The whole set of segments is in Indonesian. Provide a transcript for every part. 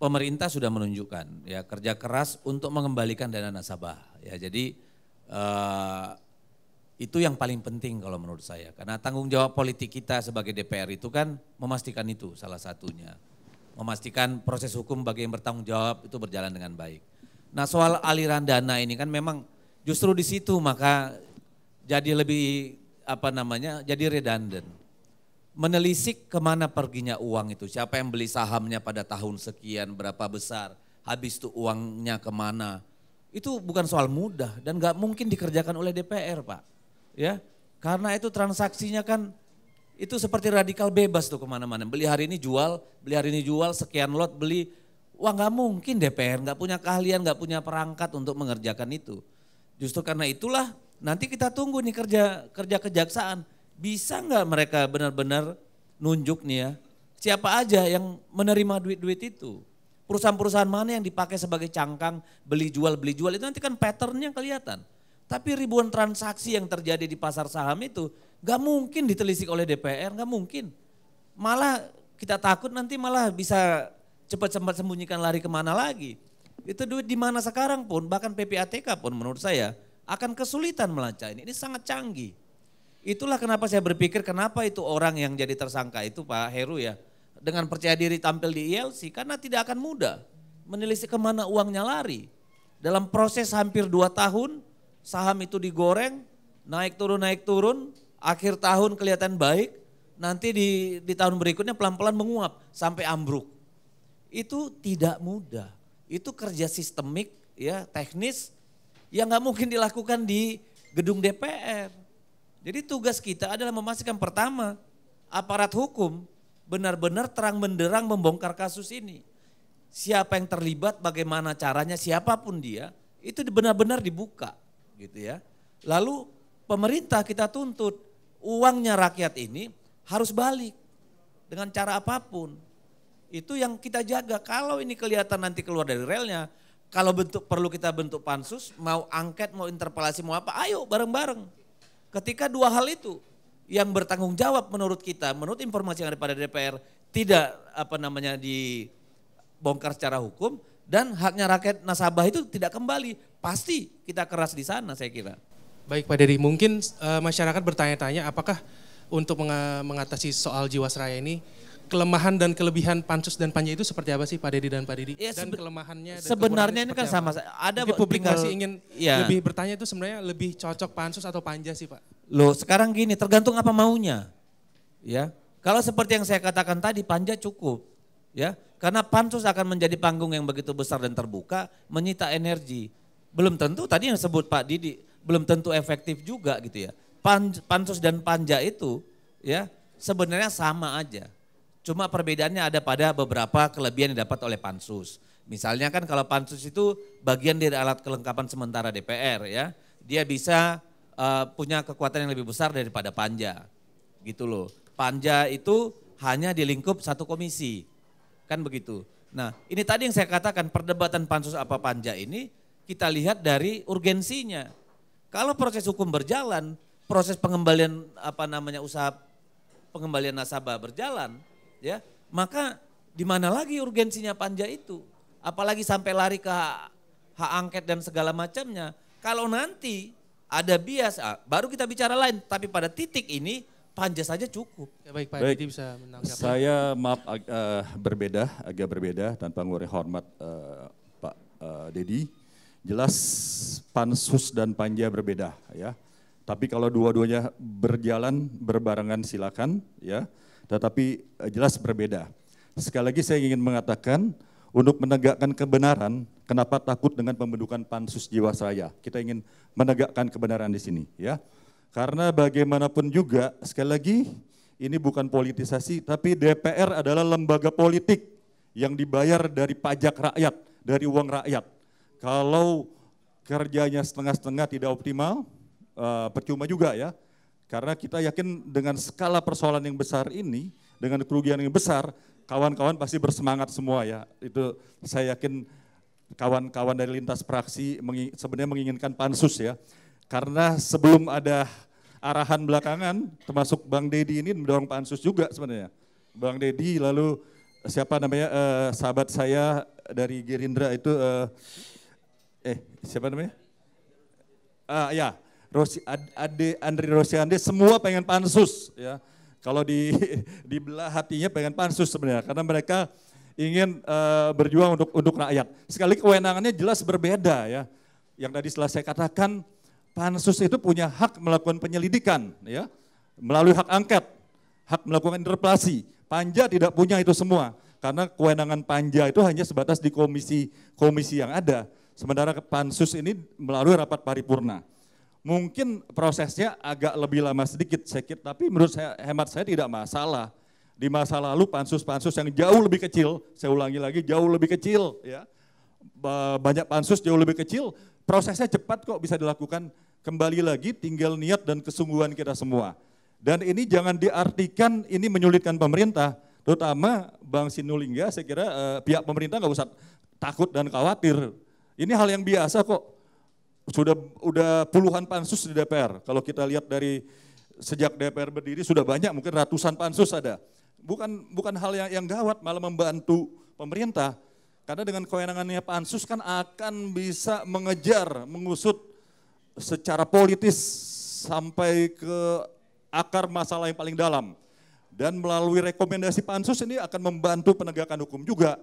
pemerintah sudah menunjukkan ya kerja keras untuk mengembalikan dana nasabah ya jadi uh, itu yang paling penting kalau menurut saya karena tanggung jawab politik kita sebagai DPR itu kan memastikan itu salah satunya memastikan proses hukum bagi yang bertanggung jawab itu berjalan dengan baik nah soal aliran dana ini kan memang justru di situ maka jadi lebih apa namanya jadi redundant menelisik kemana perginya uang itu. Siapa yang beli sahamnya pada tahun sekian, berapa besar, habis itu uangnya kemana. Itu bukan soal mudah dan gak mungkin dikerjakan oleh DPR Pak. ya Karena itu transaksinya kan itu seperti radikal bebas tuh kemana-mana. Beli hari ini jual, beli hari ini jual, sekian lot beli. Wah gak mungkin DPR, gak punya keahlian, gak punya perangkat untuk mengerjakan itu. Justru karena itulah nanti kita tunggu nih kerja kerja kejaksaan bisa nggak mereka benar-benar nunjuk nih ya, siapa aja yang menerima duit-duit itu. Perusahaan-perusahaan mana yang dipakai sebagai cangkang beli jual beli jual itu nanti kan patternnya kelihatan. Tapi ribuan transaksi yang terjadi di pasar saham itu nggak mungkin ditelisik oleh DPR, nggak mungkin. Malah kita takut nanti malah bisa cepat cepat sembunyikan lari kemana lagi. Itu duit di mana sekarang pun, bahkan PPATK pun menurut saya akan kesulitan melacak ini. Ini sangat canggih. Itulah kenapa saya berpikir kenapa itu orang yang jadi tersangka itu Pak Heru ya. Dengan percaya diri tampil di ILC e karena tidak akan mudah menelisik kemana uangnya lari. Dalam proses hampir dua tahun saham itu digoreng, naik turun naik turun, akhir tahun kelihatan baik, nanti di, di tahun berikutnya pelan-pelan menguap sampai ambruk. Itu tidak mudah. Itu kerja sistemik ya teknis yang nggak mungkin dilakukan di gedung DPR jadi tugas kita adalah memastikan pertama aparat hukum benar-benar terang benderang membongkar kasus ini. Siapa yang terlibat, bagaimana caranya, siapapun dia, itu benar-benar dibuka, gitu ya. Lalu pemerintah kita tuntut uangnya rakyat ini harus balik dengan cara apapun. Itu yang kita jaga. Kalau ini kelihatan nanti keluar dari relnya, kalau bentuk perlu kita bentuk pansus, mau angket, mau interpelasi, mau apa, ayo bareng-bareng Ketika dua hal itu yang bertanggung jawab menurut kita, menurut informasi yang ada pada DPR tidak apa namanya dibongkar secara hukum dan haknya rakyat nasabah itu tidak kembali, pasti kita keras di sana saya kira. Baik Pak Dedi, mungkin uh, masyarakat bertanya-tanya apakah untuk mengatasi soal jiwasraya ini kelemahan dan kelebihan Pansus dan Panja itu seperti apa sih Pak Dedi dan Pak Didi? Ya, dan kelemahannya dan sebenarnya ini kan sama ada Mungkin publikasi tinggal, ingin ya. lebih bertanya itu sebenarnya lebih cocok Pansus atau Panja sih Pak? Loh, sekarang gini, tergantung apa maunya. Ya. Kalau seperti yang saya katakan tadi Panja cukup. Ya, karena pansus akan menjadi panggung yang begitu besar dan terbuka, menyita energi. Belum tentu tadi yang sebut Pak Didi, belum tentu efektif juga gitu ya. pansus dan panja itu ya sebenarnya sama aja. Cuma perbedaannya ada pada beberapa kelebihan yang didapat oleh pansus. Misalnya kan kalau pansus itu bagian dari alat kelengkapan sementara DPR ya, dia bisa uh, punya kekuatan yang lebih besar daripada panja. Gitu loh. Panja itu hanya di lingkup satu komisi. Kan begitu. Nah, ini tadi yang saya katakan perdebatan pansus apa panja ini kita lihat dari urgensinya. Kalau proses hukum berjalan, proses pengembalian apa namanya usaha pengembalian nasabah berjalan, ya maka di mana lagi urgensinya panja itu? Apalagi sampai lari ke hak, angket dan segala macamnya. Kalau nanti ada bias, ah, baru kita bicara lain. Tapi pada titik ini panja saja cukup. Ya, baik Pak baik. Jadi bisa Saya maaf ag uh, berbeda, agak berbeda tanpa mengurangi hormat uh, Pak uh, eh, deddy Jelas pansus dan panja berbeda ya. Tapi kalau dua-duanya berjalan berbarengan silakan ya tetapi eh, jelas berbeda. Sekali lagi saya ingin mengatakan, untuk menegakkan kebenaran, kenapa takut dengan pembentukan pansus jiwa saya? Kita ingin menegakkan kebenaran di sini, ya. Karena bagaimanapun juga, sekali lagi, ini bukan politisasi, tapi DPR adalah lembaga politik yang dibayar dari pajak rakyat, dari uang rakyat. Kalau kerjanya setengah-setengah tidak optimal, eh, percuma juga ya. Karena kita yakin dengan skala persoalan yang besar ini, dengan kerugian yang besar, kawan-kawan pasti bersemangat semua ya. Itu saya yakin kawan-kawan dari lintas praksi sebenarnya menginginkan pansus ya. Karena sebelum ada arahan belakangan, termasuk Bang Dedi ini mendorong pansus juga sebenarnya. Bang Dedi lalu siapa namanya eh, sahabat saya dari Gerindra itu eh, eh siapa namanya? Ah ya, Rosi, Ade, Andri Rosiande semua pengen pansus ya. Kalau di belah hatinya pengen pansus sebenarnya karena mereka ingin uh, berjuang untuk untuk rakyat. Sekali kewenangannya jelas berbeda ya. Yang tadi setelah saya katakan pansus itu punya hak melakukan penyelidikan ya melalui hak angket, hak melakukan interpelasi. Panja tidak punya itu semua karena kewenangan panja itu hanya sebatas di komisi komisi yang ada. Sementara pansus ini melalui rapat paripurna. Mungkin prosesnya agak lebih lama sedikit, sedikit tapi menurut saya, hemat saya tidak masalah. Di masa lalu pansus-pansus yang jauh lebih kecil, saya ulangi lagi jauh lebih kecil ya. Banyak pansus jauh lebih kecil, prosesnya cepat kok bisa dilakukan. Kembali lagi tinggal niat dan kesungguhan kita semua. Dan ini jangan diartikan ini menyulitkan pemerintah, terutama Bang Sinulingga. saya kira eh, pihak pemerintah nggak usah takut dan khawatir. Ini hal yang biasa kok sudah udah puluhan pansus di DPR. Kalau kita lihat dari sejak DPR berdiri sudah banyak mungkin ratusan pansus ada. Bukan bukan hal yang yang gawat malah membantu pemerintah. Karena dengan kewenangannya pansus kan akan bisa mengejar, mengusut secara politis sampai ke akar masalah yang paling dalam. Dan melalui rekomendasi pansus ini akan membantu penegakan hukum juga.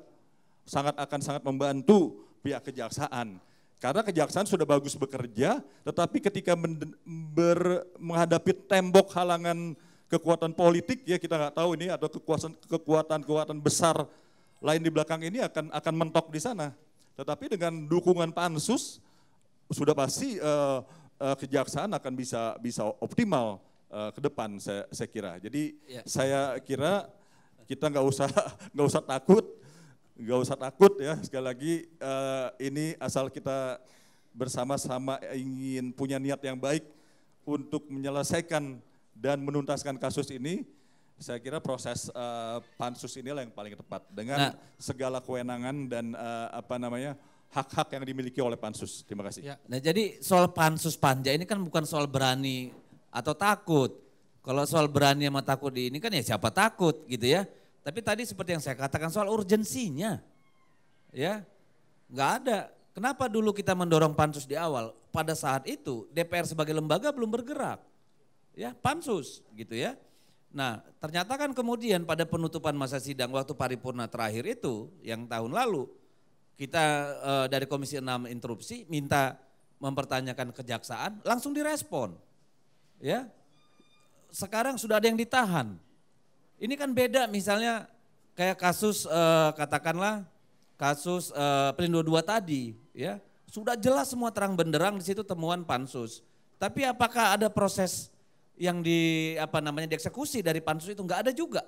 Sangat akan sangat membantu pihak kejaksaan. Karena kejaksaan sudah bagus bekerja, tetapi ketika men, ber, menghadapi tembok halangan kekuatan politik, ya kita nggak tahu ini atau kekuasaan kekuatan-kekuatan besar lain di belakang ini akan akan mentok di sana. Tetapi dengan dukungan pansus sudah pasti uh, uh, kejaksaan akan bisa bisa optimal uh, ke depan saya, saya kira. Jadi ya. saya kira kita nggak usah nggak usah takut Gak usah takut ya sekali lagi uh, ini asal kita bersama-sama ingin punya niat yang baik untuk menyelesaikan dan menuntaskan kasus ini saya kira proses uh, pansus inilah yang paling tepat dengan nah, segala kewenangan dan uh, apa namanya hak-hak yang dimiliki oleh pansus. Terima kasih. Ya, nah jadi soal pansus panja ini kan bukan soal berani atau takut. Kalau soal berani sama takut di ini kan ya siapa takut gitu ya. Tapi tadi seperti yang saya katakan soal urgensinya. Ya. nggak ada. Kenapa dulu kita mendorong pansus di awal? Pada saat itu DPR sebagai lembaga belum bergerak. Ya, pansus gitu ya. Nah, ternyata kan kemudian pada penutupan masa sidang waktu paripurna terakhir itu yang tahun lalu kita e, dari Komisi 6 interupsi minta mempertanyakan kejaksaan langsung direspon. Ya. Sekarang sudah ada yang ditahan. Ini kan beda misalnya kayak kasus eh, katakanlah kasus eh, Pelindo dua tadi ya. Sudah jelas semua terang benderang di situ temuan pansus. Tapi apakah ada proses yang di apa namanya dieksekusi dari pansus itu nggak ada juga.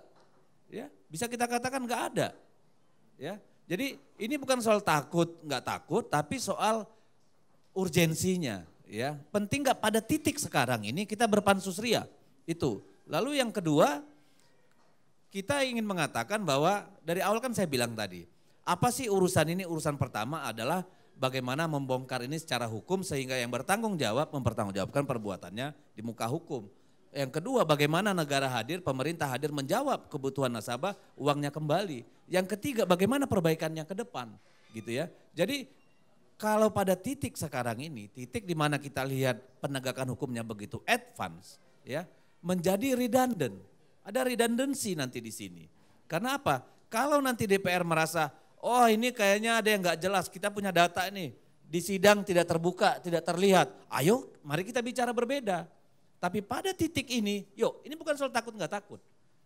Ya, bisa kita katakan nggak ada. Ya. Jadi ini bukan soal takut nggak takut, tapi soal urgensinya. Ya, penting nggak pada titik sekarang ini kita berpansus ria itu. Lalu yang kedua kita ingin mengatakan bahwa dari awal kan saya bilang tadi, apa sih urusan ini? Urusan pertama adalah bagaimana membongkar ini secara hukum sehingga yang bertanggung jawab mempertanggungjawabkan perbuatannya di muka hukum. Yang kedua, bagaimana negara hadir, pemerintah hadir menjawab kebutuhan nasabah, uangnya kembali. Yang ketiga, bagaimana perbaikannya ke depan, gitu ya. Jadi kalau pada titik sekarang ini, titik di mana kita lihat penegakan hukumnya begitu advance, ya, menjadi redundant. Ada redundancy nanti di sini. Karena apa? Kalau nanti DPR merasa, oh ini kayaknya ada yang nggak jelas, kita punya data ini, di sidang tidak terbuka, tidak terlihat. Ayo, mari kita bicara berbeda. Tapi pada titik ini, yuk, ini bukan soal takut nggak takut.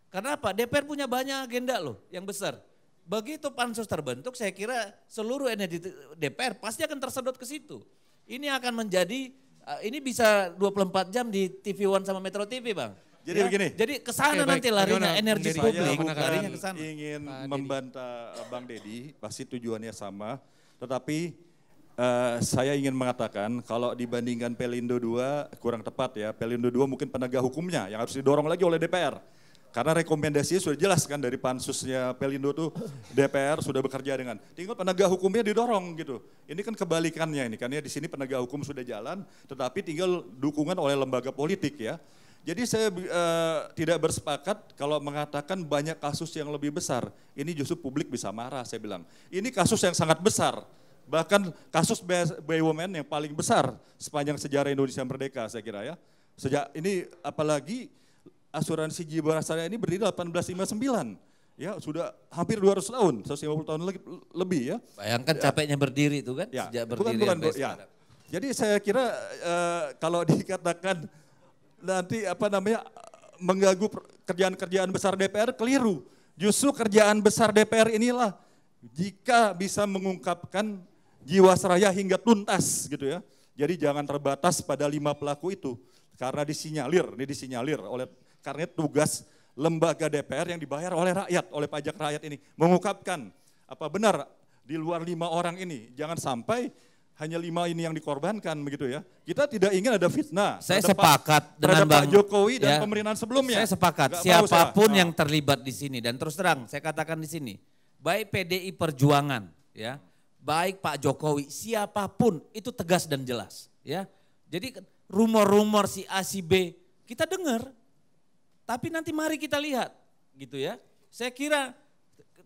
Karena apa? DPR punya banyak agenda loh yang besar. Begitu pansus terbentuk, saya kira seluruh energi DPR pasti akan tersedot ke situ. Ini akan menjadi, eh, ini bisa 24 jam di TV One sama Metro TV Bang. Jadi ya, begini. Jadi ke sana nanti larinya larinya energi publik. Saya larinya ke sana. ingin Pak membantah Deddy. Eh, Bang Deddy, pasti tujuannya sama. Tetapi uh, saya ingin mengatakan kalau dibandingkan Pelindo 2 kurang tepat ya. Pelindo 2 mungkin penegak hukumnya yang harus didorong lagi oleh DPR. Karena rekomendasinya sudah jelas kan dari pansusnya Pelindo tuh DPR sudah bekerja dengan. Tinggal penegak hukumnya didorong gitu. Ini kan kebalikannya ini kan ya di sini penegak hukum sudah jalan tetapi tinggal dukungan oleh lembaga politik ya. Jadi saya uh, tidak bersepakat kalau mengatakan banyak kasus yang lebih besar. Ini justru publik bisa marah, saya bilang. Ini kasus yang sangat besar. Bahkan kasus BUMN yang paling besar sepanjang sejarah Indonesia Merdeka, saya kira ya. Sejak ini apalagi asuransi jiwa rasanya ini berdiri 1859. Ya, sudah hampir 200 tahun, 150 tahun lagi lebih ya. Bayangkan ya. capeknya berdiri itu kan, ya, sejak berdiri bukan, bukan, ya. Jadi saya kira uh, kalau dikatakan nanti apa namanya mengganggu kerjaan-kerjaan besar DPR keliru. Justru kerjaan besar DPR inilah jika bisa mengungkapkan jiwa seraya hingga tuntas gitu ya. Jadi jangan terbatas pada lima pelaku itu karena disinyalir, ini disinyalir oleh karena tugas lembaga DPR yang dibayar oleh rakyat, oleh pajak rakyat ini mengungkapkan apa benar di luar lima orang ini. Jangan sampai hanya lima ini yang dikorbankan begitu ya. Kita tidak ingin ada fitnah. Saya sepakat Pak, dengan Pak Jokowi dan ya, pemerintahan sebelumnya. Saya sepakat. Gak siapapun oh. yang terlibat di sini dan terus terang saya katakan di sini, baik PDI Perjuangan ya, baik Pak Jokowi, siapapun itu tegas dan jelas ya. Jadi rumor-rumor si A si B kita dengar. Tapi nanti mari kita lihat gitu ya. Saya kira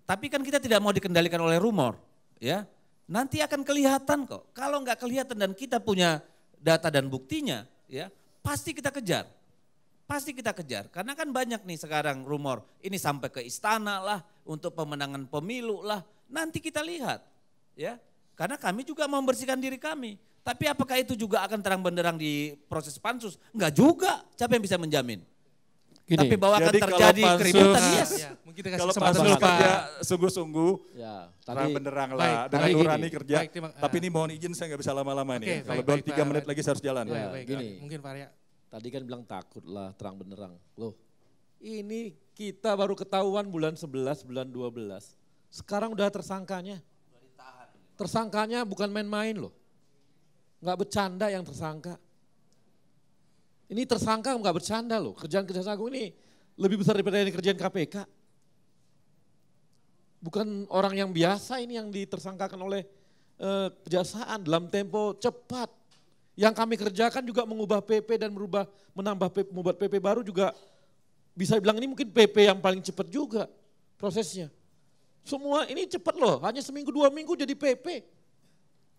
tapi kan kita tidak mau dikendalikan oleh rumor ya Nanti akan kelihatan kok. Kalau nggak kelihatan dan kita punya data dan buktinya, ya pasti kita kejar. Pasti kita kejar. Karena kan banyak nih sekarang rumor. Ini sampai ke istana lah, untuk pemenangan pemilu lah. Nanti kita lihat. ya Karena kami juga membersihkan diri kami. Tapi apakah itu juga akan terang benderang di proses pansus? Enggak juga. Siapa yang bisa menjamin? Gini, tapi bahwa akan terjadi keributan iya, yes. ya, mungkin kalau pansus kerja sungguh-sungguh ya, terang benderang lah baik, dengan nurani kerja baik, terima, tapi ini mohon izin saya nggak bisa lama-lama okay, ya. nih baik, kalau belum tiga menit lagi saya harus jalan ya, baik, gini mungkin Pak tadi kan bilang takut lah terang benderang loh ini kita baru ketahuan bulan 11 bulan 12 sekarang udah tersangkanya tersangkanya bukan main-main loh nggak bercanda yang tersangka ini tersangka nggak bercanda loh. Kerjaan Kejaksaan Agung ini lebih besar daripada yang kerjaan KPK. Bukan orang yang biasa ini yang ditersangkakan oleh eh, kejaksaan dalam tempo cepat. Yang kami kerjakan juga mengubah PP dan merubah menambah PP, membuat PP baru juga bisa bilang ini mungkin PP yang paling cepat juga prosesnya. Semua ini cepat loh, hanya seminggu dua minggu jadi PP.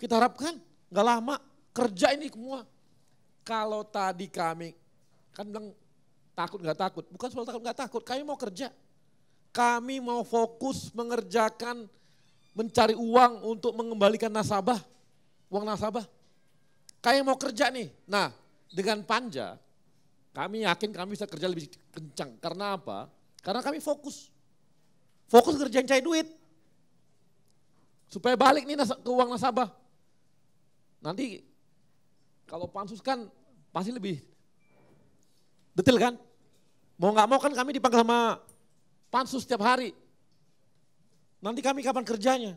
Kita harapkan nggak lama kerja ini semua. Kalau tadi kami, kan bilang takut nggak takut, bukan soal takut nggak takut, kami mau kerja. Kami mau fokus mengerjakan, mencari uang untuk mengembalikan nasabah, uang nasabah. Kami mau kerja nih. Nah, dengan panja, kami yakin kami bisa kerja lebih kencang. Karena apa? Karena kami fokus. Fokus kerjaan cari duit. Supaya balik nih ke uang nasabah. Nanti kalau pansus kan pasti lebih detail kan? Mau nggak mau kan kami dipanggil sama pansus setiap hari. Nanti kami kapan kerjanya?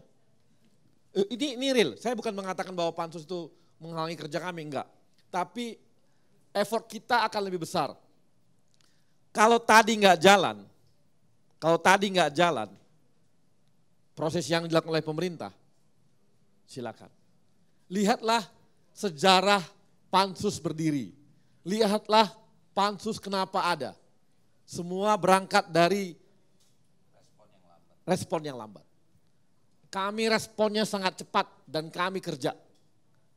Eh, ini, ini real, saya bukan mengatakan bahwa pansus itu menghalangi kerja kami, enggak. Tapi effort kita akan lebih besar. Kalau tadi enggak jalan, kalau tadi enggak jalan, proses yang dilakukan oleh pemerintah, silakan. Lihatlah sejarah pansus berdiri. Lihatlah pansus kenapa ada. Semua berangkat dari respon yang lambat. Respon yang lambat. Kami responnya sangat cepat dan kami kerja.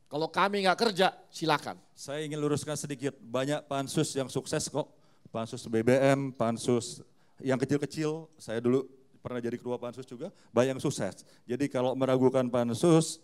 Kalau kami nggak kerja, silakan. Saya ingin luruskan sedikit. Banyak pansus yang sukses kok. Pansus BBM, pansus yang kecil-kecil. Saya dulu pernah jadi ketua pansus juga. Banyak yang sukses. Jadi kalau meragukan pansus,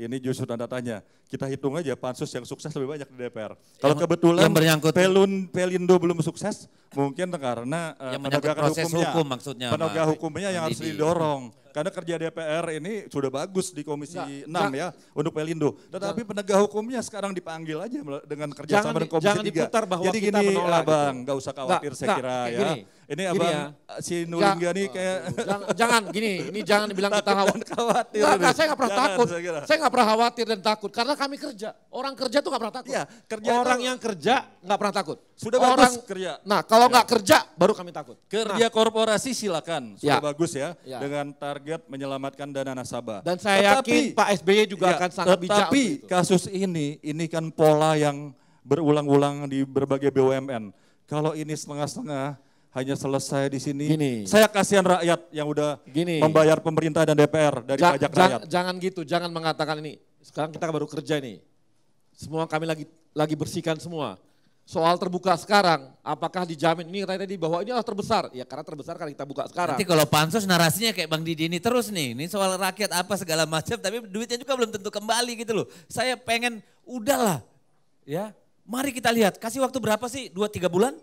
ini justru tanda tanya. Kita hitung aja pansus yang sukses lebih banyak di DPR. Kalau kebetulan yang Pelun Pelindo belum sukses, mungkin karena penegak eh, penegakan hukumnya, hukum maksudnya, penegak hukumnya yang harus didorong. Karena kerja DPR ini sudah bagus di Komisi Nggak, 6 ya untuk Pelindo. Tetapi penegak hukumnya sekarang dipanggil aja dengan kerja sama dengan Komisi jangan 3. Jangan diputar bahwa Jadi kita gini, menolak. Abang, eh, gitu. gak usah khawatir Nggak, saya kira kira ya. Ini apa abang ya. Eh, si Nulingga ya, nih kayak jangan, jangan gini, ini jangan bilang kita khawatir. khawatir nggak, nggak, saya nggak pernah jangan, takut. Saya, saya nggak pernah khawatir dan takut karena kami kerja. Orang kerja tuh nggak pernah takut. Ya, kerja orang itu, yang kerja nggak pernah takut. Sudah orang, bagus kerja. Nah, kalau iya. nggak kerja baru kami takut. Kerja nah. korporasi silakan, iya. sudah ya. bagus ya, ya dengan target menyelamatkan dana nasabah. Dan saya tetapi, yakin Pak SBY juga ya, akan sangat tetapi, bijak. Tapi kasus ini ini kan pola yang berulang-ulang di berbagai BUMN. Kalau ini setengah-setengah, hanya selesai di sini. Gini. Saya kasihan rakyat yang udah Gini. membayar pemerintah dan DPR dari ja, pajak rakyat. Jangan gitu, jangan mengatakan ini. Sekarang kita baru kerja nih. Semua kami lagi lagi bersihkan semua. Soal terbuka sekarang, apakah dijamin ini katanya tadi bahwa ini adalah terbesar? Ya karena terbesar karena kita buka sekarang. Nanti kalau pansus narasinya kayak Bang Didi ini terus nih, ini soal rakyat apa segala macam, tapi duitnya juga belum tentu kembali gitu loh. Saya pengen udahlah, ya mari kita lihat, kasih waktu berapa sih? Dua tiga bulan?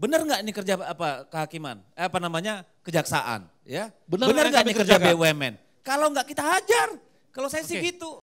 benar nggak ini kerja apa kehakiman? Eh, apa namanya? Kejaksaan, ya. Benar nggak ini kerja BUMN? Kalau nggak kita hajar. Kalau saya okay. sih gitu.